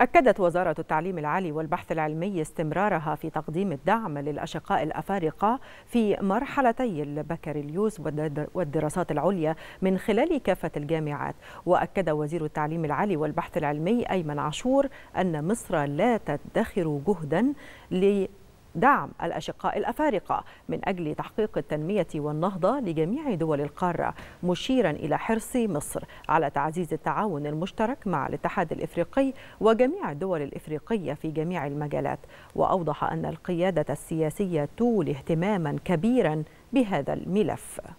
أكدت وزارة التعليم العالي والبحث العلمي استمرارها في تقديم الدعم للأشقاء الأفارقة في مرحلتي البكالوريوس والدراسات العليا من خلال كافة الجامعات وأكد وزير التعليم العالي والبحث العلمي أيمن عاشور أن مصر لا تدخر جهدا دعم الأشقاء الأفارقة من أجل تحقيق التنمية والنهضة لجميع دول القارة مشيرا إلى حرص مصر على تعزيز التعاون المشترك مع الاتحاد الإفريقي وجميع الدول الإفريقية في جميع المجالات وأوضح أن القيادة السياسية تولي اهتماما كبيرا بهذا الملف